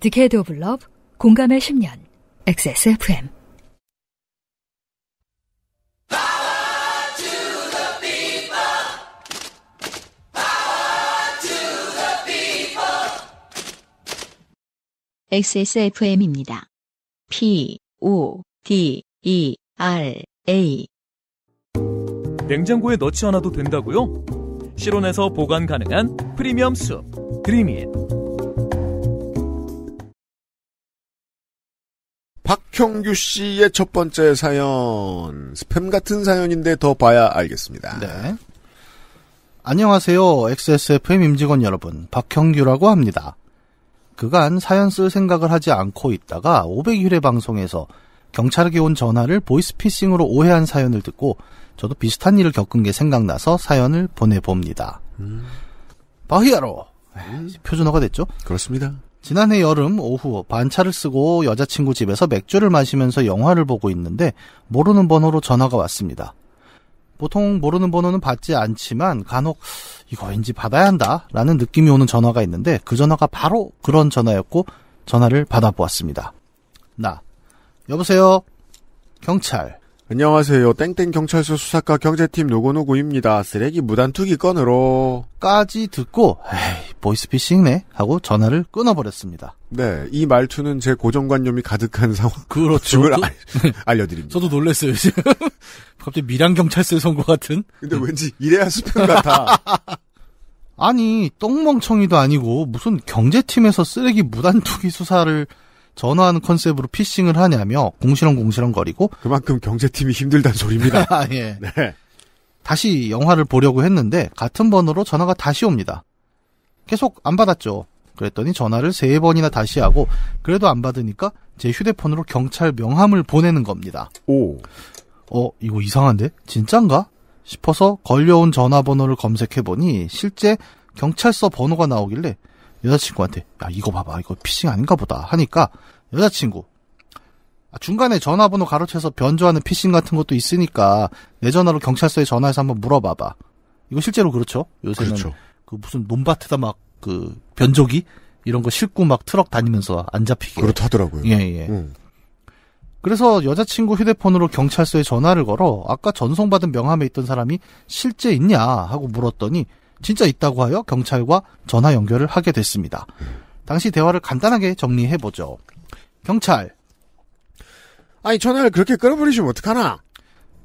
디케이드 오브 러브 공감의 10년 XSFM XSFM입니다. P O D E R A 냉장고에 넣지 않아도 된다고요? 실온에서 보관 가능한 프리미엄 숲드미인 박형규 씨의 첫 번째 사연. 스팸 같은 사연인데 더 봐야 알겠습니다. 네. 안녕하세요. XSFM 임직원 여러분. 박형규라고 합니다. 그간 사연 쓸 생각을 하지 않고 있다가 500일회 방송에서 경찰에게 온 전화를 보이스피싱으로 오해한 사연을 듣고 저도 비슷한 일을 겪은 게 생각나서 사연을 보내봅니다. 음. 바히야로! 음. 표준어가 됐죠? 그렇습니다. 지난해 여름 오후 반차를 쓰고 여자친구 집에서 맥주를 마시면서 영화를 보고 있는데 모르는 번호로 전화가 왔습니다. 보통 모르는 번호는 받지 않지만 간혹 이거 왠지 받아야 한다라는 느낌이 오는 전화가 있는데 그 전화가 바로 그런 전화였고 전화를 받아보았습니다. 나 여보세요 경찰 안녕하세요. 땡땡 경찰서 수사과 경제팀 노고노고입니다 쓰레기 무단투기 건으로 까지 듣고 에이, 보이스피싱네 하고 전화를 끊어버렸습니다. 네, 이 말투는 제 고정관념이 가득한 상황. 그렇죠. 을 알, 려드립니다 저도 놀랐어요, 지금. 갑자기 밀양경찰서에 서 온 것 같은? 근데 왠지 이래야 수평 같아. 아니, 똥멍청이도 아니고 무슨 경제팀에서 쓰레기 무단투기 수사를 전화하는 컨셉으로 피싱을 하냐며 공시렁공시렁 거리고 그만큼 경제팀이 힘들단 소리입니다. 아, 예. 네. 다시 영화를 보려고 했는데 같은 번호로 전화가 다시 옵니다. 계속 안 받았죠. 그랬더니 전화를 세 번이나 다시 하고 그래도 안 받으니까 제 휴대폰으로 경찰 명함을 보내는 겁니다. 오. 어, 이거 이상한데? 진짠가? 싶어서 걸려온 전화번호를 검색해보니 실제 경찰서 번호가 나오길래 여자친구한테 야 이거 봐봐 이거 피싱 아닌가 보다 하니까 여자친구 아, 중간에 전화번호 가로채서 변조하는 피싱 같은 것도 있으니까 내 전화로 경찰서에 전화해서 한번 물어봐봐 이거 실제로 그렇죠 요새는 그렇죠. 그 무슨 논밭에다 막 그 변조기 이런 거 싣고 막 트럭 다니면서 안 잡히게 그렇다더라고요. 예 예. 음. 그래서 여자친구 휴대폰으로 경찰서에 전화를 걸어 아까 전송받은 명함에 있던 사람이 실제 있냐 하고 물었더니 진짜 있다고 하여 경찰과 전화 연결을 하게 됐습니다. 당시 대화를 간단하게 정리해보죠. 경찰. 아니, 전화를 그렇게 끊어버리시면 어떡하나?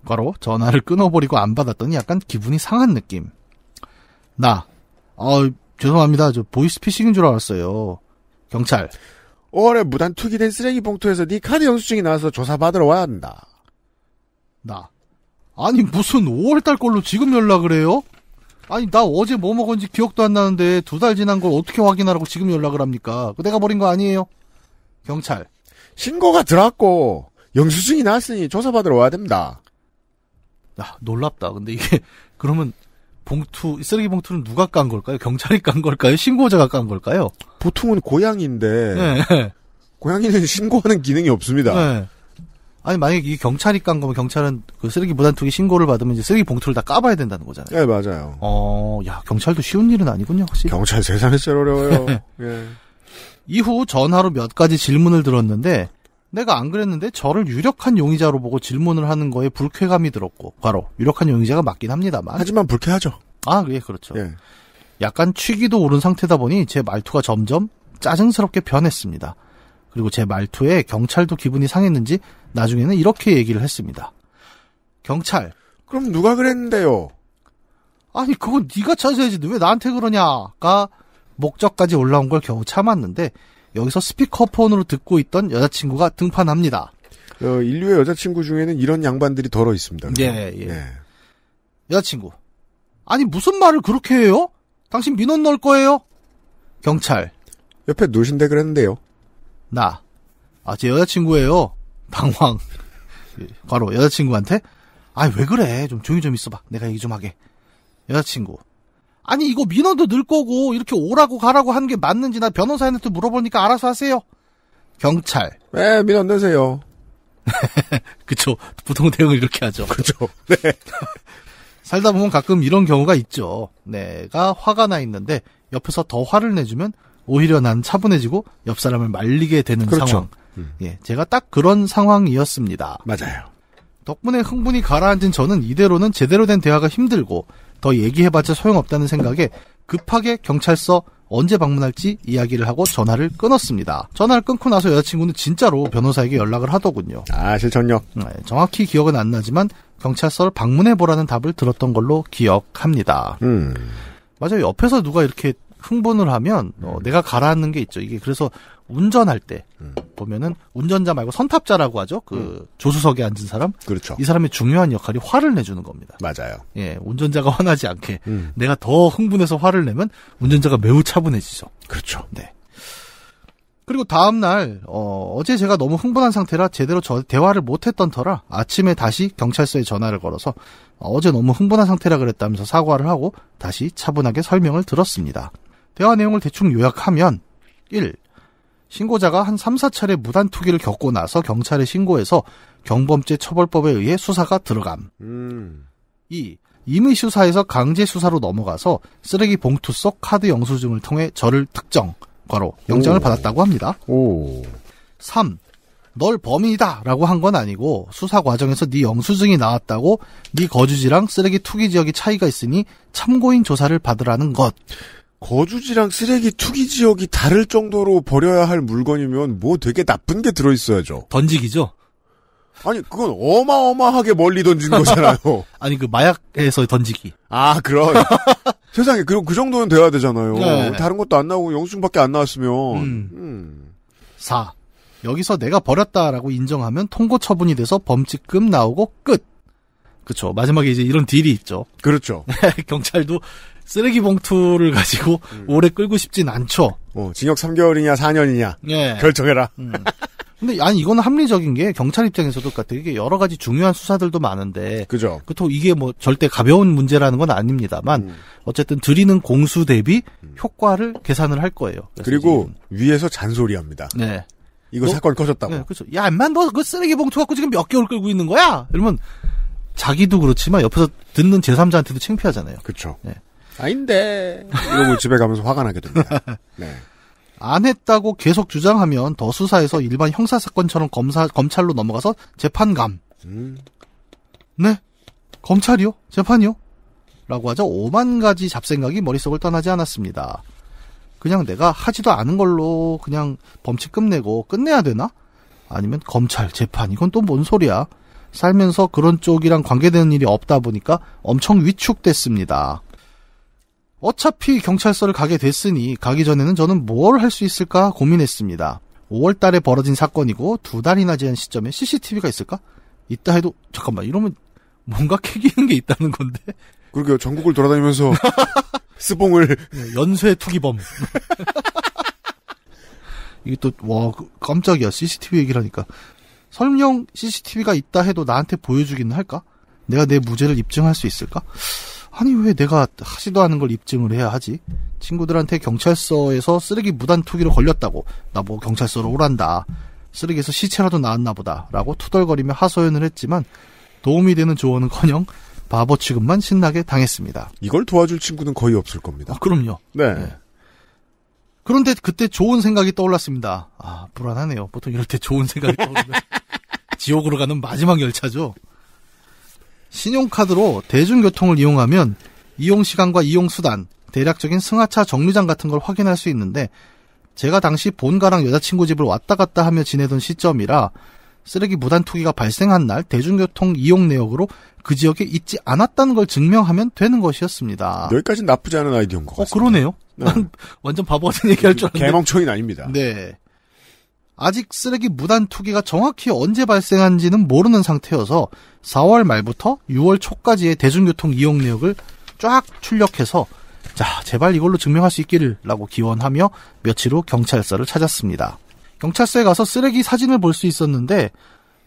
바로 전화를 끊어버리고 안 받았더니 약간 기분이 상한 느낌. 나. 아, 죄송합니다. 저 보이스피싱인 줄 알았어요. 경찰. 5월에 무단 투기된 쓰레기 봉투에서 네 카드 영수증이 나와서 조사받으러 와야 한다. 나. 아니 무슨 5월달 걸로 지금 연락을 해요? 아니 나 어제 뭐 먹었는지 기억도 안 나는데 두 달 지난 걸 어떻게 확인하라고 지금 연락을 합니까? 내가 버린 거 아니에요? 경찰. 신고가 들어왔고 영수증이 나왔으니 조사받으러 와야 됩니다. 아, 놀랍다. 근데 이게 그러면 봉투 쓰레기 봉투는 누가 깐 걸까요? 경찰이 깐 걸까요? 신고자가 깐 걸까요? 보통은 고양인데 이 네. 고양이는 신고하는 기능이 없습니다. 네. 아니 만약에 이 경찰이 깐 거면 경찰은 그 쓰레기 무단투기 신고를 받으면 이제 쓰레기 봉투를 다 까봐야 된다는 거잖아요. 네 맞아요. 어, 야 경찰도 쉬운 일은 아니군요 확실히. 경찰 세상에 제일 어려워요. 네. 예. 이후 전화로 몇 가지 질문을 들었는데 내가 안 그랬는데 저를 유력한 용의자로 보고 질문을 하는 거에 불쾌감이 들었고 바로 유력한 용의자가 맞긴 합니다만 하지만 불쾌하죠. 아, 예, 그렇죠. 예. 약간 취기도 오른 상태다 보니 제 말투가 점점 짜증스럽게 변했습니다. 그리고 제 말투에 경찰도 기분이 상했는지 나중에는 이렇게 얘기를 했습니다. 경찰. 그럼 누가 그랬는데요? 아니 그건 네가 찾아야지 왜 나한테 그러냐가 목적까지 올라온 걸 겨우 참았는데 여기서 스피커폰으로 듣고 있던 여자친구가 등판합니다. 어, 인류의 여자친구 중에는 이런 양반들이 덜어 있습니다. 예, 예. 예. 여자친구. 아니, 무슨 말을 그렇게 해요? 당신 민원 넣을 거예요? 경찰. 옆에 누신데 그랬는데요. 나. 아, 제 여자친구예요. 방황. 바로 여자친구한테? 아왜 니 그래? 좀 조용히 좀 있어봐. 내가 얘기 좀 하게. 여자친구. 아니 이거 민원도 늘 거고 이렇게 오라고 가라고 하는 게 맞는지 나 변호사한테 물어보니까 알아서 하세요. 경찰. 네, 민원 내세요. 그쵸. 보통 대응을 이렇게 하죠. 그쵸. 네. 살다 보면 가끔 이런 경우가 있죠. 내가 화가 나 있는데 옆에서 더 화를 내주면 오히려 난 차분해지고 옆 사람을 말리게 되는 그렇죠. 상황. 음. 예, 제가 딱 그런 상황이었습니다. 맞아요. 덕분에 흥분이 가라앉은 저는 이대로는 제대로 된 대화가 힘들고 더 얘기해봤자 소용없다는 생각에 급하게 경찰서 언제 방문할지 이야기를 하고 전화를 끊었습니다. 전화를 끊고 나서 여자친구는 진짜로 변호사에게 연락을 하더군요. 아, 실천력. 네, 정확히 기억은 안 나지만 경찰서를 방문해보라는 답을 들었던 걸로 기억합니다. 음. 맞아요. 옆에서 누가 이렇게 흥분을 하면 어, 내가 가라앉는 게 있죠. 이게 그래서 운전할 때 음. 보면은 운전자 말고 선탑자라고 하죠. 그 음. 조수석에 앉은 사람. 그렇죠. 이 사람의 중요한 역할이 화를 내주는 겁니다. 맞아요. 예, 운전자가 화나지 않게 음. 내가 더 흥분해서 화를 내면 운전자가 매우 차분해지죠. 그렇죠. 네. 그리고 다음 날 어, 어제 제가 너무 흥분한 상태라 제대로 저 대화를 못했던 터라 아침에 다시 경찰서에 전화를 걸어서 어제 너무 흥분한 상태라 그랬다면서 사과를 하고 다시 차분하게 설명을 들었습니다. 대화 내용을 대충 요약하면 1. 신고자가 한 3, 4차례 무단 투기를 겪고 나서 경찰에 신고해서 경범죄 처벌법에 의해 수사가 들어감. 음. 2. 임의 수사에서 강제 수사로 넘어가서 쓰레기 봉투 속 카드 영수증을 통해 저를 특정, 과로 영장을 오. 받았다고 합니다. 오. 3. 널 범인이다라고 한 건 아니고 수사 과정에서 네 영수증이 나왔다고 네 거주지랑 쓰레기 투기 지역이 차이가 있으니 참고인 조사를 받으라는 것. 거주지랑 쓰레기 투기 지역이 다를 정도로 버려야 할 물건이면 뭐 되게 나쁜 게 들어있어야죠. 던지기죠? 아니, 그건 어마어마하게 멀리 던진 거잖아요. 아니, 그 마약에서 던지기. 아, 그런. 세상에, 그럼 그 정도는 돼야 되잖아요. 네. 다른 것도 안 나오고 영수증밖에 안 나왔으면. 음. 음. 4. 여기서 내가 버렸다라고 인정하면 통고 처분이 돼서 범칙금 나오고 끝. 그렇죠. 마지막에 이제 이런 딜이 있죠. 그렇죠. 경찰도 쓰레기 봉투를 가지고 음. 오래 끌고 싶진 않죠. 어, 징역 3개월이냐 4년이냐 예. 결정해라. 음. 근데 아니 이건 합리적인 게 경찰 입장에서도 같아. 그러니까 이게 여러 가지 중요한 수사들도 많은데 그죠. 그렇 이게 뭐 절대 가벼운 문제라는 건 아닙니다만 음. 어쨌든 드리는 공수 대비 음. 효과를 계산을 할 거예요. 그리고 위에서 잔소리합니다. 네. 이거 너, 사건 꺼졌다고. 네, 그렇죠. 야, 인만 너그 쓰레기 봉투 갖고 지금 몇 개월 끌고 있는 거야? 이러면 자기도 그렇지만 옆에서 듣는 제3자한테도 창피하잖아요. 그렇죠. 네. 아닌데 이러고 집에 가면서 화가 나게 됩니다. 네. 안 했다고 계속 주장하면 더 수사해서 일반 형사 사건처럼 검사 검찰로 넘어가서 재판감. 음. 네, 검찰이요, 재판이요. 라고 하자 5만 가지 잡생각이 머릿속을 떠나지 않았습니다. 그냥 내가 하지도 않은 걸로 그냥 범칙 끝내고 끝내야 되나? 아니면 검찰 재판 이건 또 뭔 소리야? 살면서 그런 쪽이랑 관계되는 일이 없다 보니까 엄청 위축됐습니다. 어차피 경찰서를 가게 됐으니 가기 전에는 저는 뭘 할 수 있을까 고민했습니다. 5월 달에 벌어진 사건이고 두 달이나 지난 시점에 CCTV가 있을까? 있다 해도 잠깐만 이러면 뭔가 캐기는 게 있다는 건데. 그러게요. 전국을 돌아다니면서 스봉을 연쇄 투기범. 이게 또 와 깜짝이야. CCTV 얘기를 하니까 설명 CCTV가 있다 해도 나한테 보여주기는 할까? 내가 내 무죄를 입증할 수 있을까? 아니 왜 내가 하지도 않은 걸 입증을 해야 하지? 친구들한테 경찰서에서 쓰레기 무단 투기로 걸렸다고 나 뭐 경찰서로 오란다 쓰레기에서 시체라도 나왔나 보다라고 투덜거리며 하소연을 했지만 도움이 되는 조언은커녕 바보 취급만 신나게 당했습니다. 이걸 도와줄 친구는 거의 없을 겁니다. 아, 그럼요. 네. 네. 그런데 그때 좋은 생각이 떠올랐습니다. 아, 불안하네요. 보통 이럴 때 좋은 생각이 떠오르면 지옥으로 가는 마지막 열차죠. 신용카드로 대중교통을 이용하면 이용시간과 이용수단, 대략적인 승하차 정류장 같은 걸 확인할 수 있는데 제가 당시 본가랑 여자친구 집을 왔다 갔다 하며 지내던 시점이라 쓰레기 무단 투기가 발생한 날 대중교통 이용 내역으로 그 지역에 있지 않았다는 걸 증명하면 되는 것이었습니다. 여기까지는 나쁘지 않은 아이디어인 것 어, 같습니다. 어, 그러네요. 네. 난 완전 바보 같은 얘기 할줄 알았는데. 개멍청이 아닙니다. 네. 아직 쓰레기 무단 투기가 정확히 언제 발생한지는 모르는 상태여서 4월 말부터 6월 초까지의 대중교통 이용 내역을 쫙 출력해서 자, 제발 이걸로 증명할 수 있기를 라고 기원하며 며칠 후 경찰서를 찾았습니다. 경찰서에 가서 쓰레기 사진을 볼 수 있었는데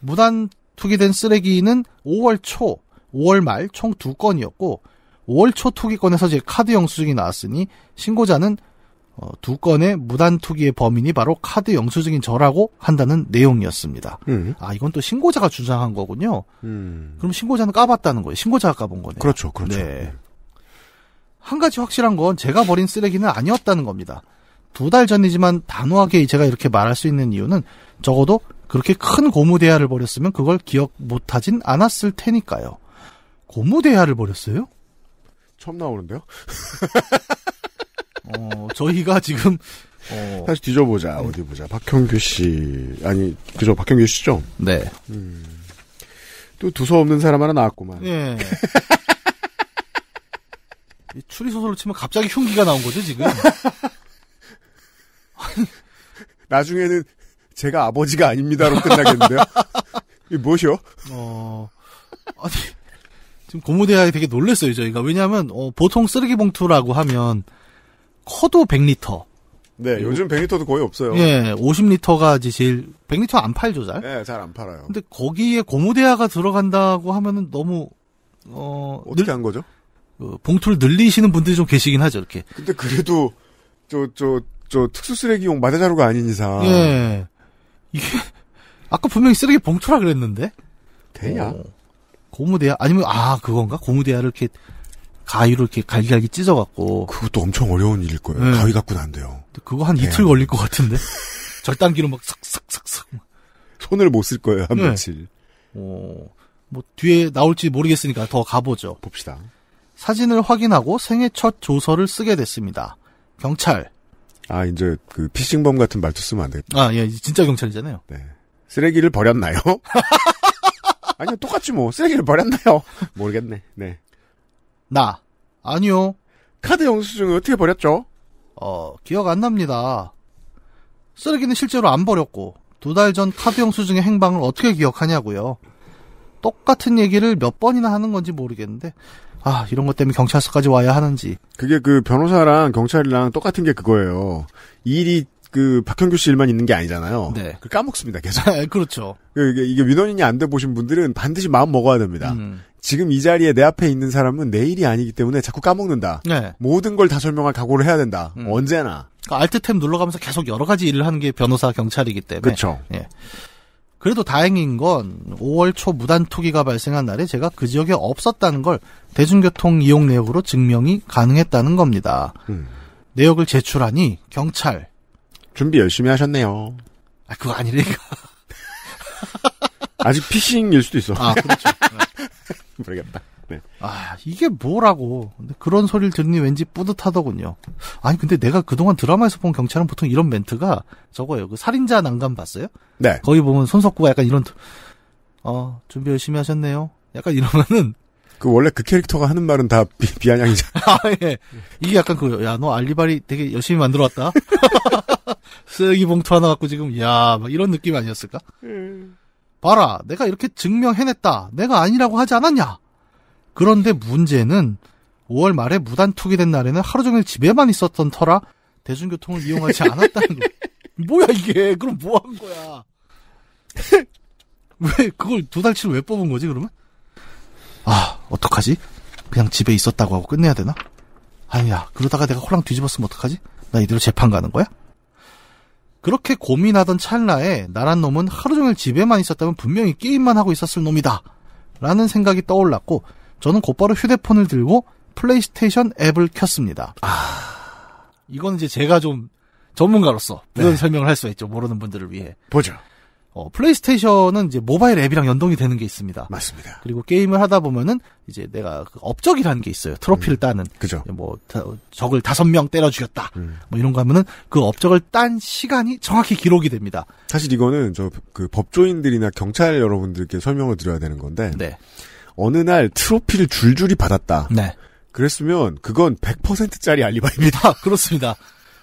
무단 투기된 쓰레기는 5월 초, 5월 말 총 두 건이었고 5월 초 투기 건에서 제 카드 영수증이 나왔으니 신고자는 어, 두 건의 무단 투기의 범인이 바로 카드 영수증인 저라고 한다는 내용이었습니다. 음. 아 이건 또 신고자가 주장한 거군요. 음. 그럼 신고자는 까봤다는 거예요. 신고자가 까본 거네요. 그렇죠, 그렇죠. 네. 음. 한 가지 확실한 건 제가 버린 쓰레기는 아니었다는 겁니다. 두달 전이지만 단호하게 제가 이렇게 말할 수 있는 이유는 적어도 그렇게 큰고무대야를버렸으면 그걸 기억 못하진 않았을 테니까요. 고무대야를버렸어요 처음 나오는데요? 어, 저희가 지금 어... 다시 뒤져보자 네. 어디 보자 박형규 씨 아니 그죠 박형규 씨죠? 네. 음, 또 두서없는 사람 하나 나왔구만. 예. 추리 소설로 치면 갑자기 흉기가 나온 거죠 지금. 나중에는 제가 아버지가 아닙니다로 끝나겠는데요. 이 무엇이요? 어, 아니, 지금 고무대야에 되게 놀랐어요, 저희가. 왜냐하면, 어, 보통 쓰레기 봉투라고 하면, 커도 100리터. 네, 요즘 100리터도 거의 없어요. 예, 50리터가 제일, 100리터 안 팔죠, 네, 잘? 네, 잘 안 팔아요. 근데 거기에 고무대야가 들어간다고 하면은 너무, 어. 어떻게 늘, 한 거죠? 어, 봉투를 늘리시는 분들이 좀 계시긴 하죠, 이렇게. 근데 그래도, 저, 저, 저 특수 쓰레기용 마대자루가 아닌 이상. 예. 이게 아까 분명히 쓰레기 봉투라 그랬는데. 대야. 어. 고무대야 아니면 아 그건가 고무대야를 이렇게 가위로 이렇게 갈기갈기 찢어갖고. 그것도 엄청 어려운 일일 거예요. 네. 가위 갖고는 안 돼요. 그거 한 대야. 이틀 걸릴 것 같은데. 절단기로 막 쓱쓱쓱쓱. 손을 못 쓸 거예요, 한 네. 며칠. 어, 뭐, 뒤에 나올지 모르겠으니까 더 가보죠. 봅시다. 사진을 확인하고 생애 첫 조서를 쓰게 됐습니다. 경찰, 아, 이제 그 피싱범 같은 말투 쓰면 안 되겠다. 아, 예, 진짜 경찰이잖아요. 네. 쓰레기를 버렸나요? 아니요, 똑같지 뭐. 쓰레기를 버렸나요? 모르겠네. 네. 나. 아니요. 카드 영수증을 어떻게 버렸죠? 어, 기억 안 납니다. 쓰레기는 실제로 안 버렸고, 두 달 전 카드 영수증의 행방을 어떻게 기억하냐고요. 똑같은 얘기를 몇 번이나 하는 건지 모르겠는데, 아 이런 것 때문에 경찰서까지 와야 하는지. 그게 그 변호사랑 경찰이랑 똑같은 게 그거예요. 일이 그 박형규 씨 일만 있는 게 아니잖아요. 네. 그 까먹습니다. 계속. 네, 그렇죠. 그 이게, 이게 민원인이 안 돼 보신 분들은 반드시 마음 먹어야 됩니다. 음. 지금 이 자리에 내 앞에 있는 사람은 내 일이 아니기 때문에 자꾸 까먹는다. 네. 모든 걸 다 설명할 각오를 해야 된다. 음. 언제나. 그 그러니까 알트템 눌러가면서 계속 여러 가지 일을 하는 게 변호사 경찰이기 때문에. 그렇죠. 예. 그래도 다행인 건 5월 초 무단 투기가 발생한 날에 제가 그 지역에 없었다는 걸 대중교통 이용 내역으로 증명이 가능했다는 겁니다. 음. 내역을 제출하니 경찰 준비 열심히 하셨네요. 아 그거 아니래니까. 아직 피싱일 수도 있어. 아 그렇죠. 모르겠다. 네. 아, 이게 뭐라고. 그런 소리를 듣니 왠지 뿌듯하더군요. 아니, 근데 내가 그동안 드라마에서 본 경찰은 보통 이런 멘트가 저거예요. 그 살인자 난감 봤어요? 네. 거기 보면 손석구가 약간 이런, 어, 준비 열심히 하셨네요. 약간 이러면은. 그 원래 그 캐릭터가 하는 말은 다 비, 아냥이잖아 아, 예. 이게 약간 그, 야, 너 알리바리 되게 열심히 만들어 왔다. 쓰레기 봉투 하나 갖고 지금, 야, 막 이런 느낌 아니었을까? 음. 봐라, 내가 이렇게 증명해냈다. 내가 아니라고 하지 않았냐? 그런데 문제는 5월 말에 무단 투기된 날에는 하루 종일 집에만 있었던 터라 대중교통을 이용하지 않았다는 거. 뭐야 이게? 그럼 뭐한 거야? 왜 그걸 두 달치를 왜 뽑은 거지 그러면? 아 어떡하지? 그냥 집에 있었다고 하고 끝내야 되나? 아니야 그러다가 내가 호랑 뒤집었으면 어떡하지? 나 이대로 재판 가는 거야? 그렇게 고민하던 찰나에 나란 놈은 하루 종일 집에만 있었다면 분명히 게임만 하고 있었을 놈이다. 라는 생각이 떠올랐고 저는 곧바로 휴대폰을 들고 플레이스테이션 앱을 켰습니다. 아, 이건 이제 제가 좀 전문가로서 이런 네. 설명을 할 수 있죠. 모르는 분들을 위해. 보죠. 어, 플레이스테이션은 이제 모바일 앱이랑 연동이 되는 게 있습니다. 맞습니다. 그리고 게임을 하다 보면은 이제 내가 그 업적이라는 게 있어요. 트로피를 음, 따는. 그죠. 뭐 다, 적을 다섯 명 때려 죽였다. 음. 뭐 이런 거 하면은 그 업적을 딴 시간이 정확히 기록이 됩니다. 사실 이거는 저 그 법조인들이나 경찰 여러분들께 설명을 드려야 되는 건데. 네. 어느 날 트로피를 줄줄이 받았다. 네. 그랬으면 그건 100%짜리 알리바입니다. 아, 그렇습니다.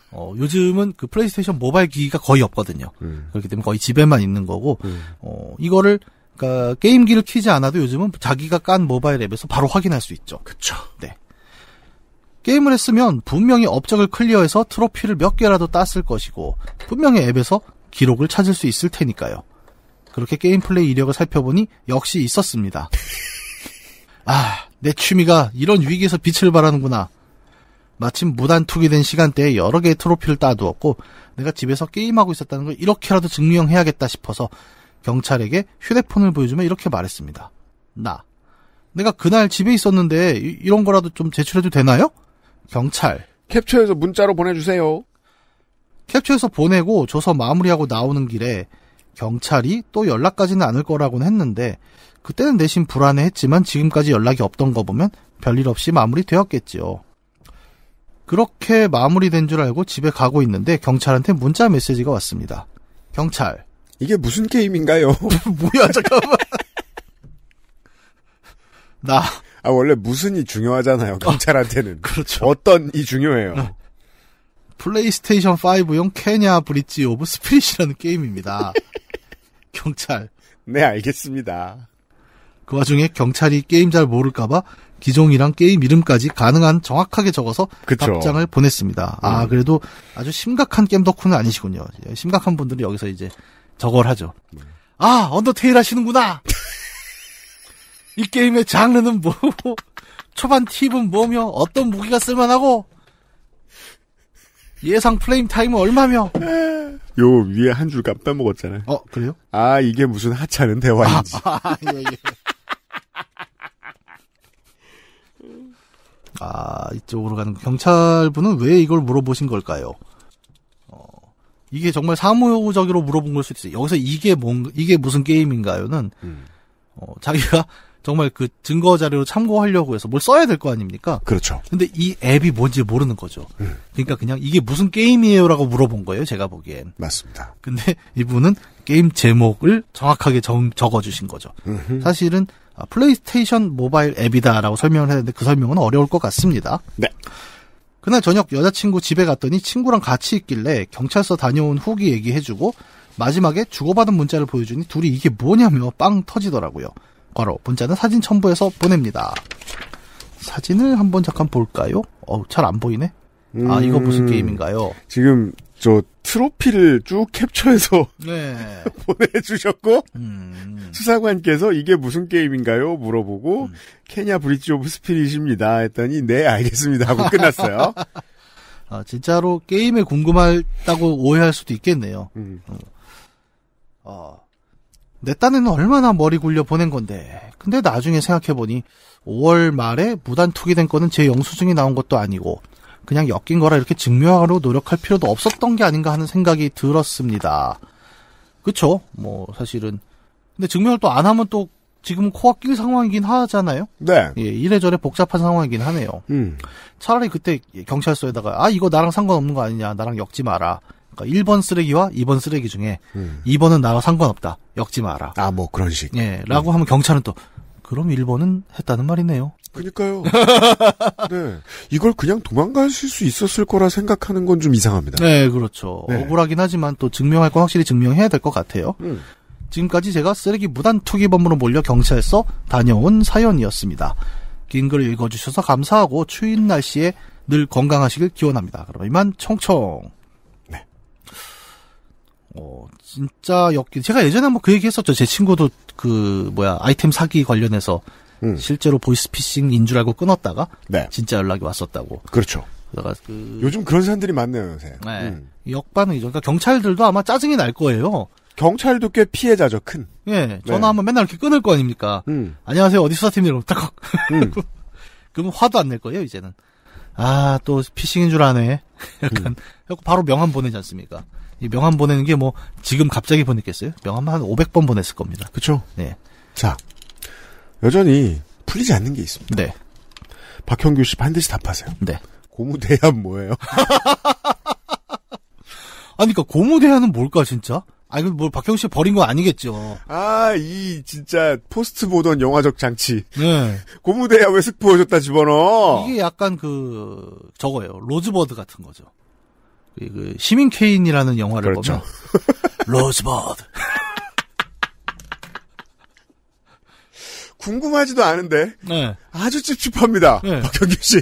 어, 요즘은 그 플레이스테이션 모바일 기기가 거의 없거든요. 음. 그렇기 때문에 거의 집에만 있는 거고, 음. 어, 이거를, 그니까, 게임기를 키지 않아도 요즘은 자기가 깐 모바일 앱에서 바로 확인할 수 있죠. 그쵸. 네. 게임을 했으면 분명히 업적을 클리어해서 트로피를 몇 개라도 땄을 것이고, 분명히 앱에서 기록을 찾을 수 있을 테니까요. 그렇게 게임 플레이 이력을 살펴보니 역시 있었습니다. 아, 내 취미가 이런 위기에서 빛을 발하는구나. 마침 무단투기 된 시간대에 여러 개의 트로피를 따두었고 내가 집에서 게임하고 있었다는 걸 이렇게라도 증명해야겠다 싶어서 경찰에게 휴대폰을 보여주며 이렇게 말했습니다. 나. 내가 그날 집에 있었는데 이, 런 거라도 좀 제출해도 되나요? 경찰. 캡처해서 문자로 보내주세요. 캡처해서 보내고 줘서 마무리하고 나오는 길에 경찰이 또 연락까지는 않을 거라고는 했는데 그때는 내심 불안해했지만 지금까지 연락이 없던 거 보면 별일 없이 마무리되었겠지요. 그렇게 마무리된 줄 알고 집에 가고 있는데 경찰한테 문자 메시지가 왔습니다. 경찰. 이게 무슨 게임인가요? 뭐야 잠깐만. 나. 아 원래 무슨이 중요하잖아요. 어, 경찰한테는. 어, 그렇죠. 어떤이 중요해요. 네. 플레이스테이션 5용 케냐 브릿지 오브 스피릿이라는 게임입니다. 경찰. 네 알겠습니다. 그 와중에 경찰이 게임 잘 모를까봐 기종이랑 게임 이름까지 가능한 정확하게 적어서 그쵸. 답장을 보냈습니다. 아, 음. 아 그래도 아주 심각한 겜 덕후는 아니시군요. 예, 심각한 분들이 여기서 이제 저걸 하죠. 네. 아 언더테일 하시는구나. 이 게임의 장르는 뭐고 초반 팁은 뭐며 어떤 무기가 쓸만하고 예상 플레임 타임은 얼마며? 요 위에 한 줄 깜빡 먹었잖아요. 어 그래요? 아 이게 무슨 하찮은 대화인지. 아, 아, 아 예, 예. 아, 이쪽으로 가는 경찰분은 왜 이걸 물어보신 걸까요? 어, 이게 정말 사무적으로 물어본 걸 수도 있어요. 여기서 이게 뭔, 이게 무슨 게임인가요는, 음. 어, 자기가 정말 그 증거 자료로 참고하려고 해서 뭘 써야 될 거 아닙니까? 그렇죠. 근데 이 앱이 뭔지 모르는 거죠. 음. 그러니까 그냥 이게 무슨 게임이에요라고 물어본 거예요, 제가 보기엔. 맞습니다. 근데 이분은 게임 제목을 정확하게 정, 적어주신 거죠. 음흠. 사실은 아, 플레이스테이션 모바일 앱이다라고 설명을 했는데 그 설명은 어려울 것 같습니다. 네. 그날 저녁 여자친구 집에 갔더니 친구랑 같이 있길래 경찰서 다녀온 후기 얘기해주고 마지막에 주고받은 문자를 보여주니 둘이 이게 뭐냐며 빵 터지더라고요. 과로 문자는 사진 첨부해서 보냅니다. 사진을 한번 잠깐 볼까요? 어잘 안 보이네. 음... 아 이거 무슨 음, 게임인가요? 지금 저 트로피를 쭉 캡처해서 네. 보내주셨고 음. 수사관께서 이게 무슨 게임인가요? 물어보고 음. 케냐 브릿지 오브 스피릿입니다 했더니 네 알겠습니다 하고 끝났어요. 아, 진짜로 게임에 궁금하다고 오해할 수도 있겠네요. 음. 어. 어. 내 딴에는 얼마나 머리 굴려 보낸 건데 근데 나중에 생각해보니 5월 말에 무단 투기된 거는 제 영수증이 나온 것도 아니고 그냥 엮인 거라 이렇게 증명하러 노력할 필요도 없었던 게 아닌가 하는 생각이 들었습니다. 그쵸? 뭐, 사실은. 근데 증명을 또 안 하면 또 지금 코가 낄 상황이긴 하잖아요? 네. 예, 이래저래 복잡한 상황이긴 하네요. 음. 차라리 그때 경찰서에다가, 아, 이거 나랑 상관없는 거 아니냐. 나랑 엮지 마라. 그러니까 1번 쓰레기와 2번 쓰레기 중에 음. 2번은 나와 상관없다. 엮지 마라. 아, 뭐 그런 식. 예, 라고 음. 하면 경찰은 또 그럼 일본은 했다는 말이네요. 그니까요. 네. 이걸 그냥 도망가실 수 있었을 거라 생각하는 건 좀 이상합니다. 네, 그렇죠. 네. 억울하긴 하지만 또 증명할 건 확실히 증명해야 될 것 같아요. 음. 지금까지 제가 쓰레기 무단 투기범으로 몰려 경찰서 다녀온 사연이었습니다. 긴 글 읽어주셔서 감사하고 추인 날씨에 늘 건강하시길 기원합니다. 그럼 이만 청청. 어, 진짜 엮기 제가 예전에 한번 그 얘기 했었죠. 제 친구도 그, 뭐야, 아이템 사기 관련해서 음. 실제로 보이스피싱인 줄 알고 끊었다가 네. 진짜 연락이 왔었다고. 그렇죠. 그러다가 그... 요즘 그런 사람들이 많네요, 요새. 네. 음. 역반응이죠. 그러니까 경찰들도 아마 짜증이 날 거예요. 경찰도 꽤 피해자죠, 큰. 예, 네. 전화하면 맨날 이렇게 끊을 거 아닙니까? 음. 안녕하세요, 어디 수사팀이라고 딱딱. 음. 그러면 화도 안 낼 거예요, 이제는. 아, 또 피싱인 줄 아네. 약간, 음. 바로 명함 보내지 않습니까? 이 명함 보내는 게 뭐 지금 갑자기 보냈겠어요? 명함 한 500번 보냈을 겁니다. 그렇죠. 네. 자 여전히 풀리지 않는 게 있습니다. 네. 박형규 씨 반드시 답하세요. 네. 고무대한 뭐예요? 아니, 그니까, 고무대한은 뭘까, 진짜? 아니, 뭐 박형 규씨 버린 거 아니겠죠. 아, 이, 진짜, 포스트 보던 영화적 장치. 네. 고무대야 왜슥 보여줬다 집어넣어? 이게 약간 그, 저거예요. 로즈버드 같은 거죠. 그, 그 시민 케인이라는 영화를 그렇죠. 보면 로즈버드 궁금하지도 않은데 네. 아주 찝찝합니다. 네. 박현규 씨.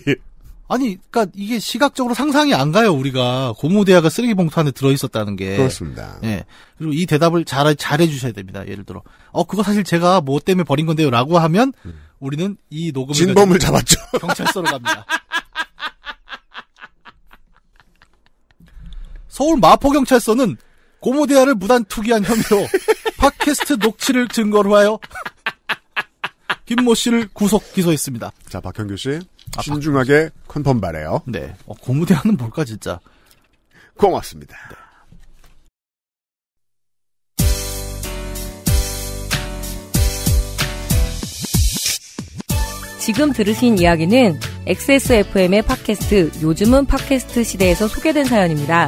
아니, 그러니까 이게 시각적으로 상상이 안 가요. 우리가 고무대야가 쓰레기 봉투 안에 들어 있었다는 게 그렇습니다. 예. 그리고 이 대답을 잘 잘해 주셔야 됩니다. 예를 들어, 어 그거 사실 제가 뭐 때문에 버린 건데요라고 하면 음. 우리는 이 녹음을 진범을 잡았죠. 경찰서로 갑니다. 서울 마포경찰서는 고모대아를 무단 투기한 혐의로 팟캐스트 녹취를 증거로 하여 김모 씨를 구속 기소했습니다. 자, 박현규 씨. 아, 신중하게 컨펌 바래요. 네. 어, 고무대하는 뭘까, 진짜. 고맙습니다. 네. 지금 들으신 이야기는 XSFM의 팟캐스트, 요즘은 팟캐스트 시대에서 소개된 사연입니다.